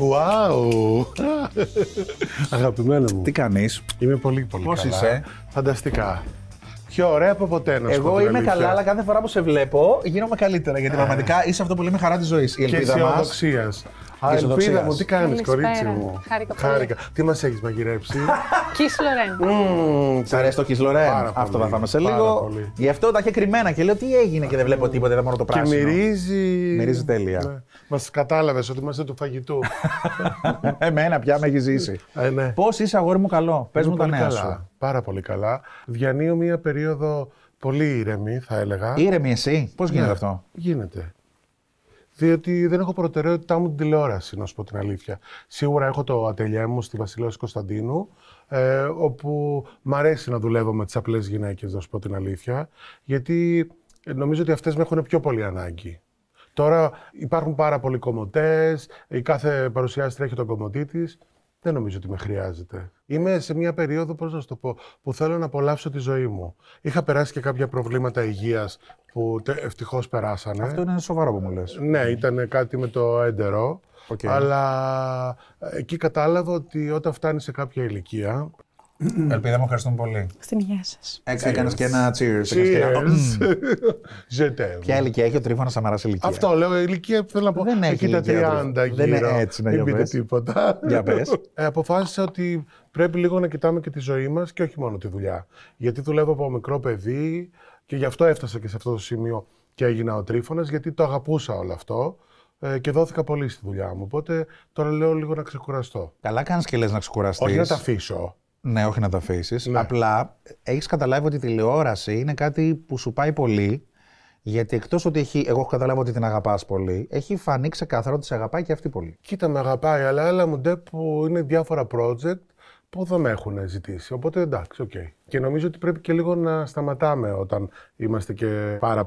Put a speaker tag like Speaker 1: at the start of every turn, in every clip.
Speaker 1: Wow. Αγαπημένο μου. Τι κάνεις. Είμαι πολύ, πολύ Πώς καλά. είσαι. Φανταστικά. Πιο ωραία από ποτέ να Εγώ είμαι καλά, αλλά
Speaker 2: κάθε φορά που σε βλέπω γίνομαι καλύτερα. Γιατί ε. πραγματικά είσαι αυτό που λέμε χαρά της ζωής. Και αισιοδοξία
Speaker 1: ελπίδα μου, τι κάνεις, κορίτσι μου. Χάρηκα. Χάρηκα. Τι μας έχεις μαγειρέψει.
Speaker 2: Κις Λορέν. Σ' αρέσει το Κις Λορέν. Αυτό θα φάμε σε λίγο. Γι' αυτό τα είχε κρυμμένα και λέω τι έγινε και δεν βλέπω τίποτα, δεν μόνο το πράσινο. Και μυρίζει. Μυρίζει τέλεια. Ναι. Μας
Speaker 1: κατάλαβες ότι είμαστε του φαγητού.
Speaker 2: Εμένα πια με έχει ζήσει. Ε, ναι.
Speaker 1: Πώς είσαι, αγόρι μου, καλό. Πες μου τα νέα σου. Πάρα πολύ καλά. Διανύω μία περίοδο πολύ ήρεμη, θα έλεγα. Ήρεμη εσύ, πώς ναι. γίνεται αυτό. Γίνεται διότι δεν έχω προτεραιότητά μου την τηλεόραση, να σου πω την αλήθεια. Σίγουρα έχω το ατελειά μου στη Βασιλεία Κωνσταντίνου, ε, όπου μ' αρέσει να δουλεύω με τις απλές γυναίκες, να σου πω την αλήθεια, γιατί νομίζω ότι αυτές με έχουν πιο πολύ ανάγκη. Τώρα υπάρχουν πάρα πολλοί κομμωτές, η κάθε παρουσιάστρια έχει τον κομμωτή της δεν νομίζω ότι με χρειάζεται. Είμαι σε μια περίοδο, πώς να σου το πω, που θέλω να απολαύσω τη ζωή μου. Είχα περάσει και κάποια προβλήματα υγείας που ευτυχώς περάσανε. Αυτό είναι σοβαρό που μου λες. Ναι, ήταν κάτι με το έντερο. Αλλά ε, εκεί κατάλαβα ότι όταν φτάνει σε κάποια ηλικία,
Speaker 2: Ελπίδα μου, ευχαριστούμε πολύ. Στην υγεία σας. Έκανε και ένα cheers. Ζετέ. Ποια ηλικία έχει ο Τρίφωνα Σαμαρά ηλικία. Αυτό λέω, ηλικία θέλω να πω. Δεν έχει τα 30 γύρω. Δεν είναι έτσι να γίνει. τίποτα. Για πες.
Speaker 1: Ε, αποφάσισα ότι πρέπει λίγο να κοιτάμε και τη ζωή μας και όχι μόνο τη δουλειά. Γιατί δουλεύω από μικρό παιδί και γι' αυτό έφτασα και σε αυτό το σημείο και έγινα ο Τρίφωνα, γιατί το αγαπούσα όλο αυτό ε, και δόθηκα πολύ στη δουλειά μου. Οπότε τώρα λέω λίγο να ξεκουραστώ.
Speaker 2: Καλά κάνεις και λες να ξεκουραστείς. Όχι να τα αφήσω. Ναι, όχι να τα αφήσεις. Ναι. Απλά έχεις καταλάβει ότι η τηλεόραση είναι κάτι που σου πάει πολύ. Γιατί εκτός ότι έχει, εγώ έχω καταλάβει ότι την αγαπάς πολύ, έχει φανεί ξεκάθαρο ότι σε αγαπάει και αυτή πολύ. Κοίτα, με αγαπάει, αλλά έλα μου ντε που είναι διάφορα project Πού
Speaker 1: με έχουν ζητήσει. Οπότε εντάξει, οκ. Okay. Και νομίζω ότι πρέπει και λίγο να σταματάμε όταν είμαστε και πάρα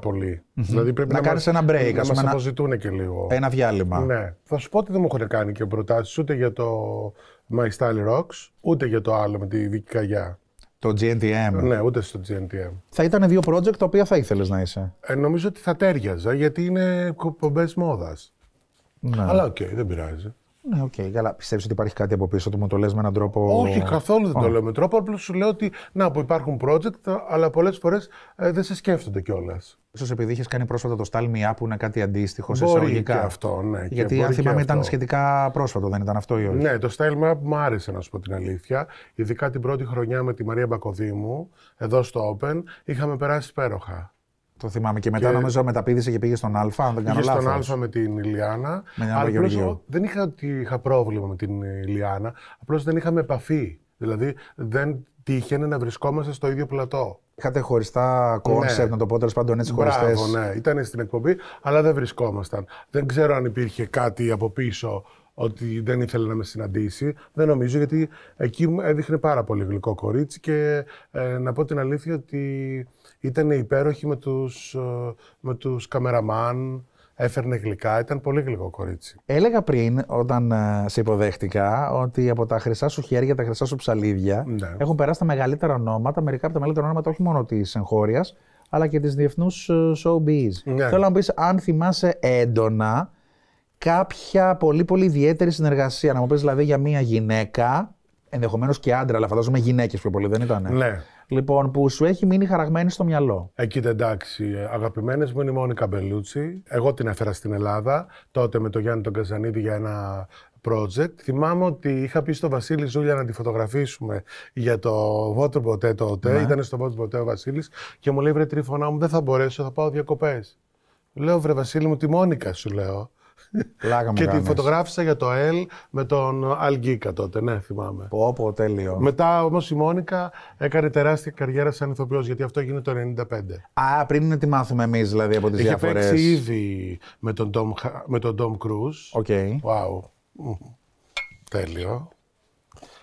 Speaker 1: Δηλαδή πρέπει να, να κάνεις ένα break, να μα ένα...
Speaker 2: αποζητούν και λίγο. Ένα διάλειμμα. Ναι.
Speaker 1: Θα σου πω ότι δεν μου έχουν κάνει και προτάσεις ούτε για το My Style Rocks, ούτε για το άλλο με τη Δίκη Καγιά.
Speaker 2: Το GNTM. Ναι, ούτε
Speaker 1: στο GNTM.
Speaker 2: Θα ήταν δύο project τα οποία θα ήθελες να είσαι.
Speaker 1: Ε, νομίζω ότι θα τέριαζα γιατί είναι κομπές μόδας. Ναι. Αλλά οκ, okay, δεν
Speaker 2: πειράζει. Ναι, οκ, okay, καλά. Πιστεύεις ότι υπάρχει κάτι από πίσω του, μου το λες με έναν τρόπο. Όχι, καθόλου δεν oh. το λέω με τρόπο. Απλώς σου λέω ότι
Speaker 1: να, που υπάρχουν project, αλλά πολλές φορές ε, δεν σε σκέφτονται
Speaker 2: κιόλας. σω επειδή είχες κάνει πρόσφατα το Style Me Up που είναι κάτι αντίστοιχο σε εισαγωγικά. Και αυτό, ναι. Γιατί αν θυμάμαι ήταν σχετικά πρόσφατο, δεν ήταν αυτό ή όχι. Ναι, το Style Me Up μου άρεσε να σου πω την αλήθεια.
Speaker 1: Ειδικά την πρώτη χρονιά με τη Μαρία Μπακοδίμου, εδώ στο Open, είχαμε περάσει υπέροχα.
Speaker 2: Το θυμάμαι και μετά και... νομίζω μεταπίδησε και πήγε στον Α, αν δεν κάνω Πήγε στον
Speaker 1: Α με την Ιλιάνα, Με την απλώς, δεν είχα, είχα πρόβλημα με την Ιλιάνα, απλώς δεν είχαμε επαφή. Δηλαδή δεν τύχαινε να βρισκόμαστε στο ίδιο πλατό. Είχατε χωριστά κόνσεπτ, ναι. να το πω τέλος πάντων έτσι χωριστές. Ναι, ήταν στην εκπομπή, αλλά δεν βρισκόμασταν. Δεν ξέρω αν υπήρχε κάτι από πίσω ότι δεν ήθελε να με συναντήσει. Δεν νομίζω, γιατί εκεί έδειχνε πάρα πολύ γλυκό κορίτσι και ε, να πω την αλήθεια ότι ήταν υπέροχη με τους, ε, με τους καμεραμάν, έφερνε γλυκά, ήταν πολύ γλυκό κορίτσι.
Speaker 2: Έλεγα πριν, όταν ε, σε υποδέχτηκα, ότι από τα χρυσά σου χέρια, τα χρυσά σου ψαλίδια, ναι. έχουν περάσει τα μεγαλύτερα ονόματα, μερικά από τα μεγαλύτερα ονόματα όχι μόνο της εγχώριας, αλλά και της διεθνούς showbiz. Ναι. Θέλω να μου αν θυμάσαι έντονα κάποια πολύ πολύ ιδιαίτερη συνεργασία. Να μου πεις δηλαδή για μια γυναίκα, ενδεχομένως και άντρα, αλλά φαντάζομαι γυναίκες πιο πολύ δεν ήταν. Ναι. Λοιπόν, που σου έχει μείνει χαραγμένη στο μυαλό. Ε, κοίτα,
Speaker 1: εντάξει. Αγαπημένες μου είναι η Μόνικα Μπελούτσι. Εγώ την έφερα στην Ελλάδα τότε με τον Γιάννη τον Καζανίδη για ένα project. Θυμάμαι ότι είχα πει στο Βασίλη Ζούλια να τη φωτογραφήσουμε για το Βότρο Ποτέ τότε. Ναι. Ήταν στο Βότρο Ποτέ ο Βασίλης και μου λέει: Βρε τρίφωνα μου, δεν θα μπορέσω, θα πάω διακοπές. Λέω: Βρε Βασίλη μου, τη Μόνικα σου λέω και τη φωτογράφησα για το ΕΛ με τον Άλγικα τότε, ναι, θυμάμαι. Πω, πω, τέλειο. Μετά όμως η Μόνικα έκανε τεράστια καριέρα σαν ηθοποιός, γιατί αυτό έγινε το 95.
Speaker 2: Α, πριν να τη μάθουμε εμείς δηλαδή από τις διαφορέ. Είχε παίξει ήδη με τον Ντόμ, με Κρούζ. Οκ. Okay. Wow. Τέλειο.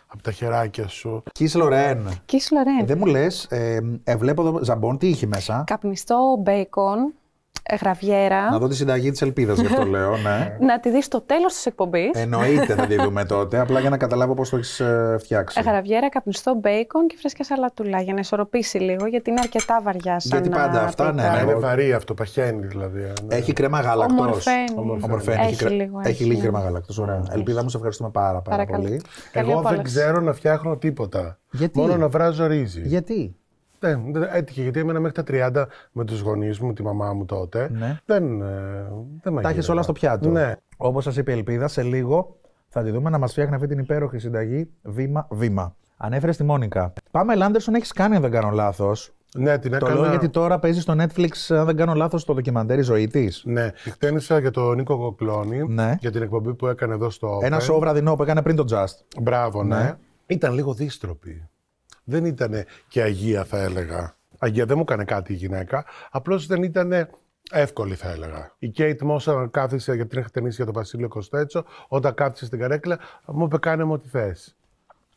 Speaker 2: Από
Speaker 1: τα χεράκια σου.
Speaker 2: Κι Λορέν. Κι Λορέν. Δεν μου λες, ε, ε, βλέπω εδώ ζαμπόν, τι είχε μέσα. Καπνιστό μπέικον. Ε, γραβιέρα. Να δω τη συνταγή της ελπίδας, γι' αυτό λέω. Ναι. να τη δεις στο τέλος της εκπομπής. Εννοείται θα τη δούμε τότε, απλά για να καταλάβω πώς το έχεις ε, φτιάξει. Ε, γραβιέρα, καπνιστό μπέικον και φρέσκια σαλατούλα για να ισορροπήσει λίγο, γιατί είναι αρκετά βαριά Γιατί πάντα αυτά, ναι. ναι, είναι ναι. βαρύ αυτό, παχαίνει δηλαδή. Ναι. Έχει κρέμα γαλακτό. Ομορφαίνει. Έχει, λίγο, έχει, ναι. έχει κρέμα γαλακτό. Ωραία. Ελπίδα μου, σε ευχαριστούμε πάρα, πάρα πολύ. Εγώ δεν ξέρω να φτιάχνω
Speaker 1: τίποτα. Μόνο να βράζω ρύζι. Γιατί. Ναι, έτυχε γιατί έμενα μέχρι τα 30 με τους
Speaker 2: γονείς μου, τη μαμά μου τότε. Ναι. Δεν, ε, δεν με Τα έχει όλα στο πιάτο. Ναι. Όπως σας είπε η Ελπίδα, σε λίγο θα τη δούμε να μας φτιάχνει αυτή την υπέροχη συνταγή βήμα-βήμα. Ανέφερες τη Μόνικα. Πάμε, Λάντερσον, έχεις κάνει, αν δεν κάνω λάθος. Ναι, την έκανα... Το λέω γιατί τώρα παίζει στο Netflix, αν δεν κάνω λάθος, το ντοκιμαντέρ η ζωή της. Ναι. Χτένισα για τον Νίκο Κοκλώνη ναι. για την εκπομπή που έκανε εδώ στο. Ένα σοβραδινό που έκανε πριν το Just. Μπράβο, ναι. ναι. Ήταν λίγο
Speaker 1: δύστροπη δεν ήταν και αγία, θα έλεγα. Αγία δεν μου έκανε κάτι η γυναίκα, απλώς δεν ήταν εύκολη, θα έλεγα. Η Κέιτ Μόσα κάθισε, γιατί την είχα ταινίσει για τον Βασίλειο Κοστέτσο, όταν κάθισε στην καρέκλα, μου είπε: Κάνε μου ό,τι θες.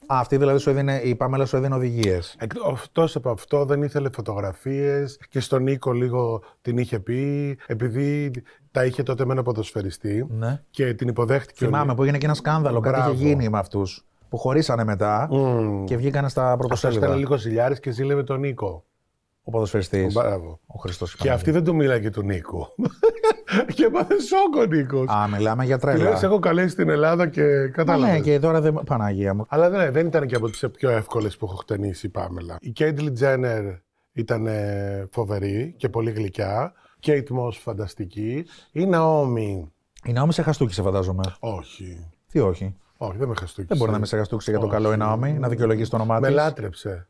Speaker 1: Α, αυτή δηλαδή σου έδινε, η Πάμελα σου έδινε οδηγίες. Αυτό από αυτό, δεν ήθελε φωτογραφίες και στον Νίκο λίγο την είχε πει, επειδή τα είχε τότε με ένα ποδοσφαιριστή ναι. και
Speaker 2: την υποδέχτηκε. Θυμάμαι ο... που έγινε και ένα σκάνδαλο, Μπράβο. κάτι είχε γίνει με αυτούς που χωρίσανε μετά και βγήκανε στα πρωτοσέλιδα. Ήταν λίγο ζηλιάρης και ζήλευε τον Νίκο. Ο ποδοσφαιριστής. Ο, ο Χριστός. Και αυτή δεν του μιλάει και του Νίκο. και πάθε σόκο ο Νίκος. Α, μιλάμε για τρέλα. Λες, έχω καλέσει στην Ελλάδα
Speaker 1: και κατάλαβα. Ναι, και τώρα δεν. Παναγία μου. Αλλά δεν ήταν και από τις πιο εύκολες που έχω χτενήσει. η Πάμελα. Η Κέντλι Τζένερ ήταν ε, φοβερή και πολύ γλυκιά. Κέιτ Μό φανταστική. Η Ναόμι. Η Ναόμι σε χαστούκησε, φαντάζομαι. όχι. Όχι, δεν με Δεν μπορεί να με σε
Speaker 2: για το καλό ενάμι, να δικαιολογήσει το όνομά τη. Με
Speaker 1: λάτρεψε.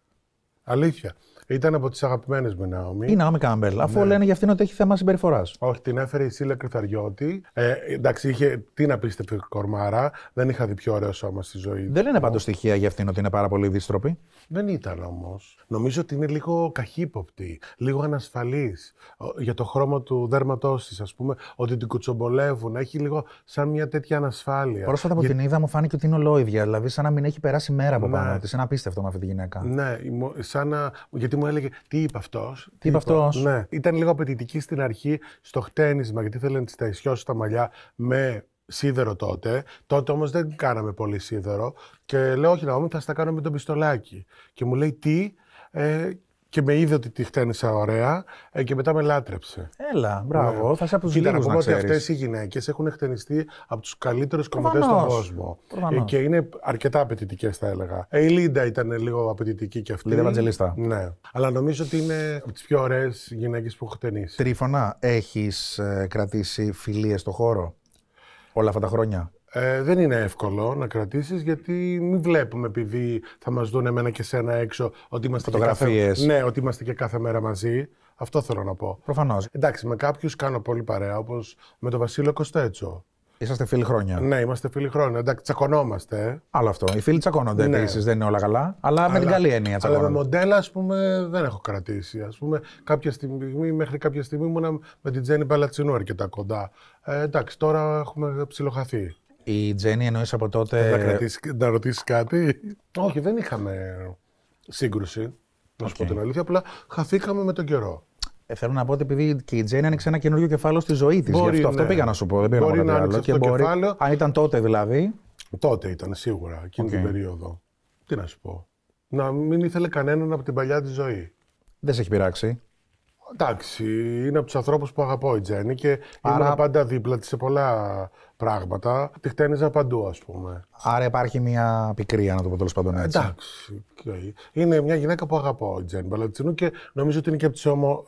Speaker 1: Αλήθεια. Ήταν από τις αγαπημένες μου, Ναόμι. Η Ναόμι Κάμπελ, αφού ναι. λένε για αυτήν ότι έχει θέμα συμπεριφοράς. Όχι, την έφερε η Σίλα Κρυθαριώτη. Ε, εντάξει, είχε την απίστευτη κορμάρα. Δεν είχα δει πιο ωραίο σώμα στη ζωή.
Speaker 2: Δεν λένε πάντως στοιχεία για αυτήν ότι είναι πάρα πολύ δύστροπη.
Speaker 1: Δεν ήταν όμως. Νομίζω ότι είναι λίγο καχύποπτη, λίγο ανασφαλής για το χρώμα του δέρματό τη, ας πούμε, ότι την κουτσομπολεύουν. Έχει λίγο σαν μια τέτοια ανασφάλεια. Πρόσφατα από για... την
Speaker 2: είδα μου φάνηκε ότι είναι ολόιδια, δηλαδή σαν να μην έχει περάσει μέρα από ναι. πάνω της. Είναι απίστευτο με αυτή τη γυναίκα.
Speaker 1: Ναι, σαν Γιατί μου έλεγε τι είπε αυτός. Τι είπε αυτός. Ναι. Ήταν λίγο απαιτητική στην αρχή στο χτένισμα, γιατί ήθελε να της τα ισιώσει τα μαλλιά με σίδερο τότε. Τότε όμως δεν κάναμε πολύ σίδερο. Και λέω, Όχι, να μου, θα στα κάνω με τον πιστολάκι. Και μου λέει, Τι. Ε, και με είδε ότι τη χτένισα ωραία ε, και μετά με λάτρεψε. Έλα, ναι. μπράβο. Θα σε από Κοίτα, να πούμε ότι αυτές οι γυναίκες έχουν χτενιστεί από τους καλύτερους κομματέ στον κόσμο. Ε, Και είναι αρκετά απαιτητικές, θα έλεγα. Ε, η Λίντα ήταν λίγο απαιτητική και αυτή. Λίντα Ευαγγελίστα. Ναι. Αλλά νομίζω ότι είναι από τις πιο ωραίες γυναίκες που έχω χτενίσει.
Speaker 2: Τρίφωνα, έχεις ε, κρατήσει φιλίες στο χώρο όλα αυτά τα χρόνια.
Speaker 1: Ε, δεν είναι εύκολο να κρατήσεις γιατί μην βλέπουμε επειδή θα μας δουν εμένα και σένα έξω ότι είμαστε, και κάθε, ναι, ότι είμαστε και κάθε μέρα μαζί. Αυτό θέλω να πω. Προφανώς. Εντάξει, με κάποιους κάνω πολύ παρέα όπως με τον Βασίλειο Κοστέτσο.
Speaker 2: Είσαστε φίλοι χρόνια.
Speaker 1: Ναι, είμαστε φίλοι χρόνια. Εντάξει, τσακωνόμαστε.
Speaker 2: Άλλο αυτό. Οι φίλοι τσακώνονται ναι. επίσης, δεν είναι όλα καλά. Αλλά, με την καλή έννοια τσακώνονται. Αλλά με
Speaker 1: μοντέλα, ας πούμε, δεν έχω κρατήσει. Ας πούμε, κάποια στιγμή, μέχρι κάποια στιγμή ήμουνα με την Τζέννη Παλατσινού αρκετά κοντά. Ε, εντάξει, τώρα έχουμε ψιλοχαθεί.
Speaker 2: Η Τζένι εννοείς από τότε. Ε, να ρωτήσεις κάτι.
Speaker 1: Όχι, δεν είχαμε
Speaker 2: σύγκρουση. Να σου πω την αλήθεια. Απλά χαθήκαμε με τον καιρό. Ε, θέλω να πω ότι επειδή η Τζέννη άνοιξε ένα καινούριο κεφάλαιο στη ζωή της. αυτό, αυτό ναι. πήγα να σου πω. Δεν πήγα μπορεί να, να άλλο. Και μπορεί... Αν ήταν τότε δηλαδή. Τότε ήταν σίγουρα, εκείνη την περίοδο. Τι να σου πω.
Speaker 1: Να μην ήθελε κανέναν από την παλιά της ζωή.
Speaker 2: Δεν σε έχει πειράξει.
Speaker 1: Εντάξει, είναι από τους ανθρώπους που αγαπώ η Τζέννη και Άρα... πάντα δίπλα της σε πολλά πράγματα. Τη χτένιζα παντού, ας πούμε.
Speaker 2: Άρα υπάρχει μια πικρία, να το πω τέλος πάντων έτσι. Εντάξει.
Speaker 1: Είναι μια γυναίκα που αγαπώ η Τζέννη Παλατσινού και νομίζω ότι είναι και από τις ομο...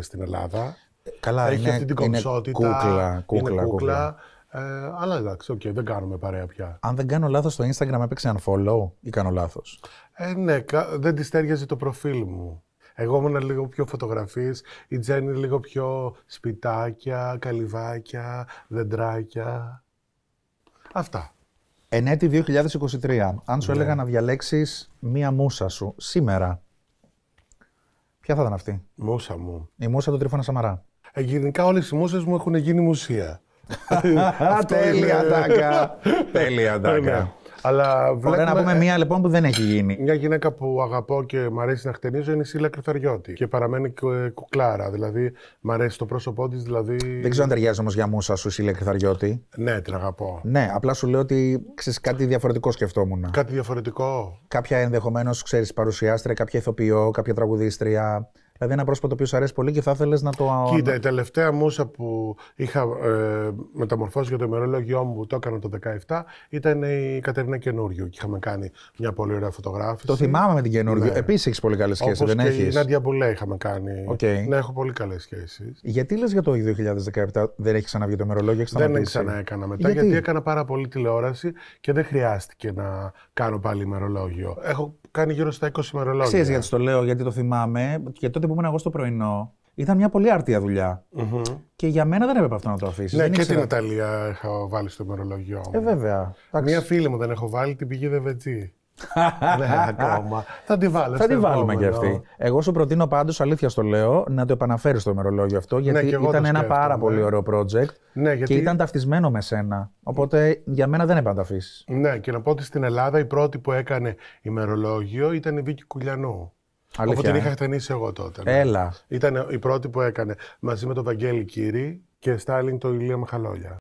Speaker 1: στην Ελλάδα.
Speaker 2: Ε, καλά, Έχει είναι, αυτή την κομψότητα. κούκλα, κούκλα. Είναι κούκλα.
Speaker 1: Ε, αλλά εντάξει, okay, δεν κάνουμε παρέα πια.
Speaker 2: Αν δεν κάνω λάθος, στο Instagram έπαιξε unfollow ή κάνω λάθος.
Speaker 1: Ε, ναι, δεν της στέριαζε το προφίλ μου. Εγώ ήμουν λίγο πιο φωτογραφής, η Τζέννη λίγο πιο σπιτάκια, καλυβάκια, δεντράκια.
Speaker 2: Αυτά. Εν έτη 2023, αν σου ναι. έλεγα να διαλέξεις μία μουσα σου σήμερα, ποια θα ήταν αυτή. Μούσα μου. Η μουσα του Τρίφωνα Σαμαρά. Ε, γενικά όλες οι μουσες μου έχουν γίνει μουσεία. Τέλεια τάκα. Τέλεια τάκα. Αλλά βλέπουμε... Ωραία, να πούμε μία λοιπόν που δεν έχει γίνει. Μια
Speaker 1: γυναίκα που αγαπώ και μου αρέσει να χτενίζω είναι η Σίλα Κρυφεριώτη. Και παραμένει ε, κουκλάρα. Δηλαδή,
Speaker 2: μ' αρέσει το πρόσωπό της. Δηλαδή... Δεν ξέρω αν ταιριάζει όμως για μουσα σου η Σίλα Κρυφεριώτη. Ναι, την αγαπώ. Ναι, απλά σου λέω ότι ξέρεις κάτι διαφορετικό σκεφτόμουν. Κάτι διαφορετικό. Κάποια ενδεχομένως, ξέρεις, παρουσιάστρια, κάποια ηθοποιό, κάποια τραγουδίστρια. Δηλαδή, ένα πρόσωπο το οποίο σου αρέσει πολύ και θα ήθελες να το. Κοίτα, η
Speaker 1: τελευταία μουσα που είχα ε, μεταμορφώσει για το ημερολόγιό μου, που το έκανα το 17, ήταν η Κατερίνα Καινούριου. Και είχαμε κάνει μια πολύ ωραία φωτογράφηση. Το θυμάμαι με την Καινούριου. Ναι. Επίσης
Speaker 2: έχεις πολύ καλές σχέσεις, δεν έχει. Και η Νάντια
Speaker 1: Μπουλέ είχαμε κάνει. Okay. Ναι, έχω πολύ καλές σχέσεις.
Speaker 2: Γιατί λες για το 2017 δεν έχει ξαναβγεί το ημερολόγιο, έχεις Δεν ξαναέκανα μετά, γιατί? γιατί
Speaker 1: έκανα πάρα πολύ τηλεόραση και δεν χρειάστηκε να κάνω πάλι ημερολόγιο. Έχω κάνει γύρω στα 20 ημερολόγια. Ξέρεις γιατί
Speaker 2: το λέω, γιατί το θυμάμαι. Και τότε που ήμουν εγώ στο πρωινό, ήταν μια πολύ άρτια Και για μένα δεν έπρεπε αυτό να το αφήσεις. Ναι, και την
Speaker 1: Ιταλία είχα βάλει στο ημερολόγιο
Speaker 2: Ε, βέβαια.
Speaker 1: Μια φίλη μου δεν έχω βάλει, την πηγή ΔΒΤ.
Speaker 2: ναι, ακόμα. Θα τη Θα τη βάλουμε κι αυτή. Εγώ σου προτείνω πάντως, αλήθεια στο λέω, να το επαναφέρεις στο ημερολόγιο αυτό, ναι, γιατί ήταν ένα πάρα ναι. πολύ ωραίο project ναι, γιατί... και ήταν ταυτισμένο με σένα. Οπότε για μένα δεν επανταφίσει. Ναι, και να πω ότι στην Ελλάδα η πρώτη που έκανε ημερολόγιο
Speaker 1: ήταν η Βίκη Κουλιανού. Αλήθεια, Όπου την ε? είχα χτενίσει εγώ τότε. Ναι. Έλα. Ήταν η πρώτη που έκανε μαζί με τον Βαγγέλη Κύρι και Στάλιν το Ηλία Μαχαλόγια.